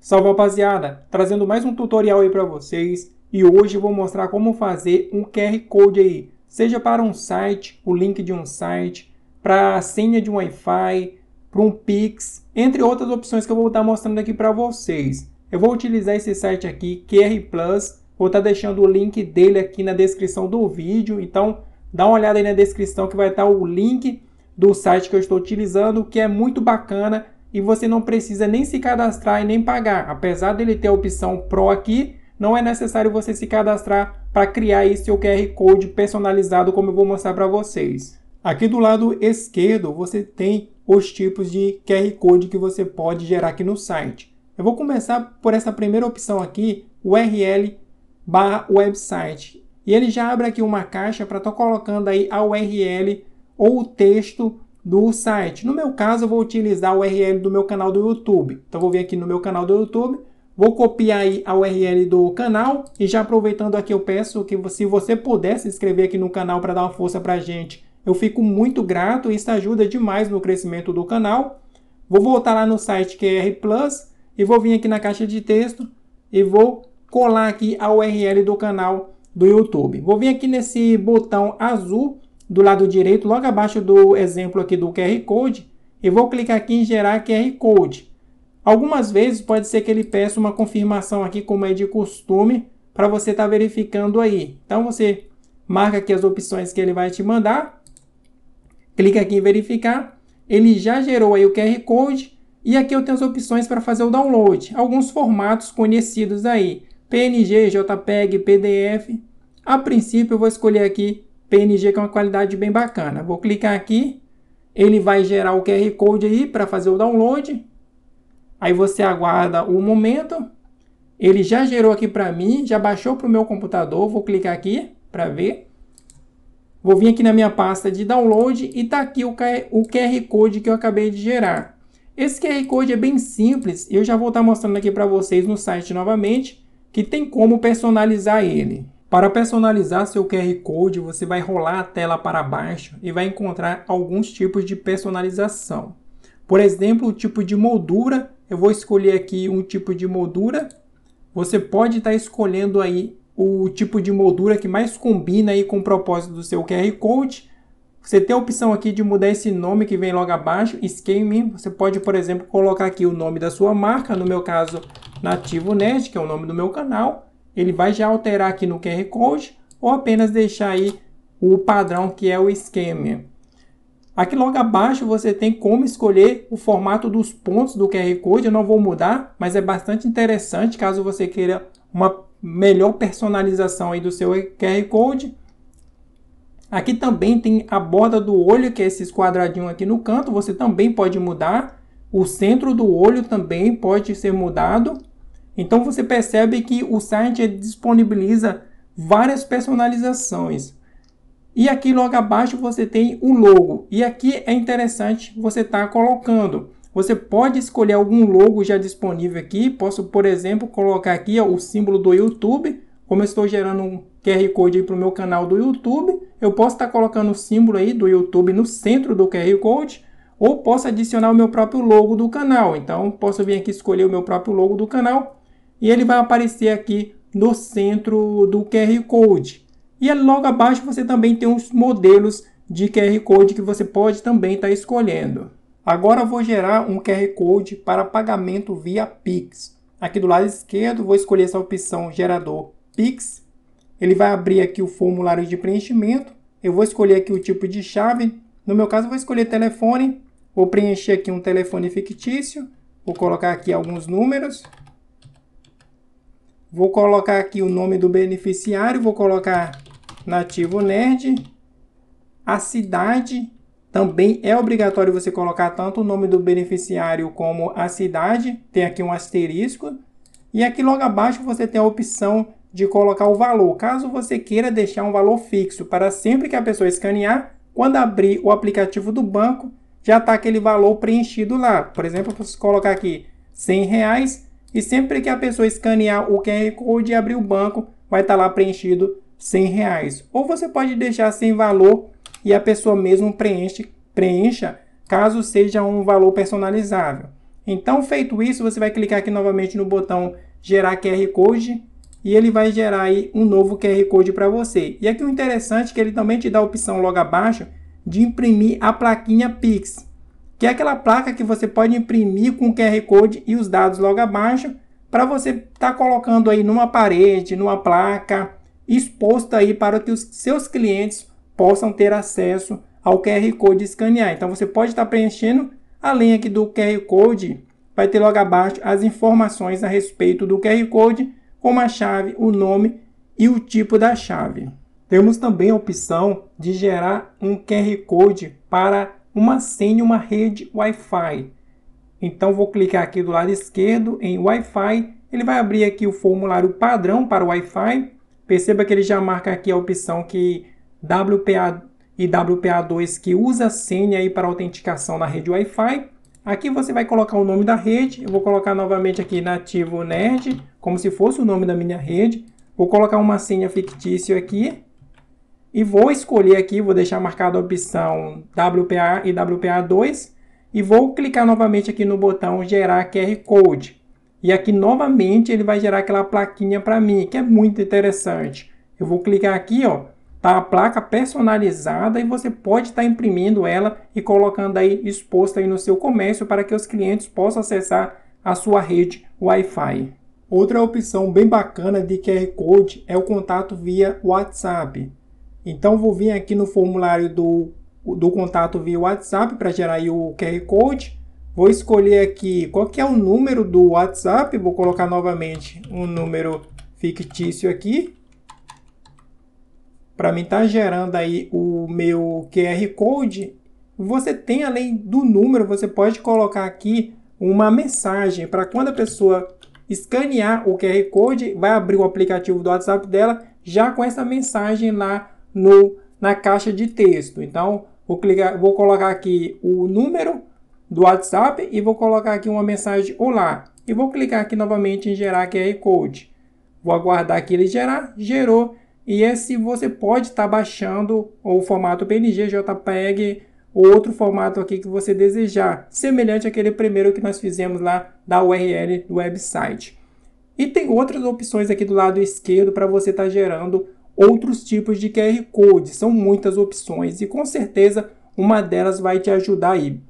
Salve rapaziada, trazendo mais um tutorial aí para vocês e hoje vou mostrar como fazer um QR Code aí, seja para um site, o link de um site, para a senha de um Wi-Fi, para um Pix, entre outras opções que eu vou estar tá mostrando aqui para vocês. Eu vou utilizar esse site aqui, QR Plus, vou estar tá deixando o link dele aqui na descrição do vídeo, então dá uma olhada aí na descrição que vai estar tá o link do site que eu estou utilizando, que é muito bacana e você não precisa nem se cadastrar e nem pagar. Apesar dele ter a opção Pro aqui, não é necessário você se cadastrar para criar aí seu QR Code personalizado, como eu vou mostrar para vocês. Aqui do lado esquerdo, você tem os tipos de QR Code que você pode gerar aqui no site. Eu vou começar por essa primeira opção aqui, URL barra website. E ele já abre aqui uma caixa para estar tá colocando aí a URL ou o texto do site. No meu caso, eu vou utilizar o URL do meu canal do YouTube. Então, vou vir aqui no meu canal do YouTube, vou copiar aí a URL do canal e já aproveitando aqui, eu peço que se você puder se inscrever aqui no canal para dar uma força para a gente, eu fico muito grato isso ajuda demais no crescimento do canal. Vou voltar lá no site que é R+, e vou vir aqui na caixa de texto e vou colar aqui a URL do canal do YouTube. Vou vir aqui nesse botão azul do lado direito, logo abaixo do exemplo aqui do QR Code, eu vou clicar aqui em gerar QR Code. Algumas vezes pode ser que ele peça uma confirmação aqui, como é de costume, para você estar tá verificando aí. Então você marca aqui as opções que ele vai te mandar, clica aqui em verificar, ele já gerou aí o QR Code, e aqui eu tenho as opções para fazer o download, alguns formatos conhecidos aí, PNG, JPEG, PDF. A princípio eu vou escolher aqui PNG com é uma qualidade bem bacana. Vou clicar aqui, ele vai gerar o QR Code aí para fazer o download. Aí você aguarda o momento. Ele já gerou aqui para mim, já baixou para o meu computador. Vou clicar aqui para ver. Vou vir aqui na minha pasta de download e está aqui o QR Code que eu acabei de gerar. Esse QR Code é bem simples, eu já vou estar tá mostrando aqui para vocês no site novamente, que tem como personalizar ele. Para personalizar seu QR Code, você vai rolar a tela para baixo e vai encontrar alguns tipos de personalização. Por exemplo, o tipo de moldura, eu vou escolher aqui um tipo de moldura. Você pode estar tá escolhendo aí o tipo de moldura que mais combina aí com o propósito do seu QR Code. Você tem a opção aqui de mudar esse nome que vem logo abaixo, Scheme. Você pode, por exemplo, colocar aqui o nome da sua marca, no meu caso, Nativo Nerd, que é o nome do meu canal ele vai já alterar aqui no QR Code ou apenas deixar aí o padrão que é o esquema. Aqui logo abaixo você tem como escolher o formato dos pontos do QR Code. Eu não vou mudar, mas é bastante interessante caso você queira uma melhor personalização aí do seu QR Code. Aqui também tem a borda do olho, que é esses quadradinhos aqui no canto. Você também pode mudar. O centro do olho também pode ser mudado. Então você percebe que o site disponibiliza várias personalizações. E aqui logo abaixo você tem o logo. E aqui é interessante você estar tá colocando. Você pode escolher algum logo já disponível aqui. Posso, por exemplo, colocar aqui ó, o símbolo do YouTube. Como eu estou gerando um QR Code para o meu canal do YouTube, eu posso estar tá colocando o símbolo aí do YouTube no centro do QR Code ou posso adicionar o meu próprio logo do canal. Então, posso vir aqui escolher o meu próprio logo do canal e ele vai aparecer aqui no centro do QR Code. E é logo abaixo você também tem os modelos de QR Code que você pode também estar tá escolhendo. Agora vou gerar um QR Code para pagamento via Pix. Aqui do lado esquerdo vou escolher essa opção gerador Pix. Ele vai abrir aqui o formulário de preenchimento. Eu vou escolher aqui o tipo de chave. No meu caso vou escolher telefone. Vou preencher aqui um telefone fictício. Vou colocar aqui alguns números. Vou colocar aqui o nome do beneficiário, vou colocar Nativo Nerd. A cidade também é obrigatório você colocar tanto o nome do beneficiário como a cidade. Tem aqui um asterisco. E aqui logo abaixo você tem a opção de colocar o valor. Caso você queira deixar um valor fixo para sempre que a pessoa escanear, quando abrir o aplicativo do banco, já está aquele valor preenchido lá. Por exemplo, se colocar aqui 100 reais, e sempre que a pessoa escanear o QR Code e abrir o banco, vai estar tá lá preenchido 100 reais. Ou você pode deixar sem valor e a pessoa mesmo preenche, preencha, caso seja um valor personalizável. Então, feito isso, você vai clicar aqui novamente no botão gerar QR Code e ele vai gerar aí um novo QR Code para você. E aqui o interessante é que ele também te dá a opção logo abaixo de imprimir a plaquinha Pix que é aquela placa que você pode imprimir com QR Code e os dados logo abaixo para você estar tá colocando aí numa parede, numa placa, exposto aí para que os seus clientes possam ter acesso ao QR Code escanear. Então você pode estar tá preenchendo além aqui do QR Code, vai ter logo abaixo as informações a respeito do QR Code, como a chave, o nome e o tipo da chave. Temos também a opção de gerar um QR Code para uma senha, uma rede Wi-Fi. Então vou clicar aqui do lado esquerdo em Wi-Fi, ele vai abrir aqui o formulário padrão para o Wi-Fi. Perceba que ele já marca aqui a opção que WPA e WPA2 que usa a senha aí para autenticação na rede Wi-Fi. Aqui você vai colocar o nome da rede, eu vou colocar novamente aqui nativo nerd, como se fosse o nome da minha rede. Vou colocar uma senha fictícia aqui, e vou escolher aqui, vou deixar marcada a opção WPA e WPA2 e vou clicar novamente aqui no botão gerar QR Code. E aqui novamente ele vai gerar aquela plaquinha para mim, que é muito interessante. Eu vou clicar aqui, ó, tá a placa personalizada e você pode estar tá imprimindo ela e colocando aí exposta aí no seu comércio para que os clientes possam acessar a sua rede Wi-Fi. Outra opção bem bacana de QR Code é o contato via WhatsApp. Então, vou vir aqui no formulário do, do contato via WhatsApp para gerar o QR Code. Vou escolher aqui qual que é o número do WhatsApp. Vou colocar novamente um número fictício aqui. Para mim estar tá gerando aí o meu QR Code. Você tem, além do número, você pode colocar aqui uma mensagem para quando a pessoa escanear o QR Code, vai abrir o aplicativo do WhatsApp dela já com essa mensagem lá no, na caixa de texto. Então, vou, clicar, vou colocar aqui o número do WhatsApp e vou colocar aqui uma mensagem Olá. E vou clicar aqui novamente em gerar QR Code. Vou aguardar que ele gerar. Gerou. E esse você pode estar tá baixando o formato PNG, JPEG, outro formato aqui que você desejar, semelhante àquele primeiro que nós fizemos lá da URL do website. E tem outras opções aqui do lado esquerdo para você estar tá gerando outros tipos de QR Code. São muitas opções e com certeza uma delas vai te ajudar aí.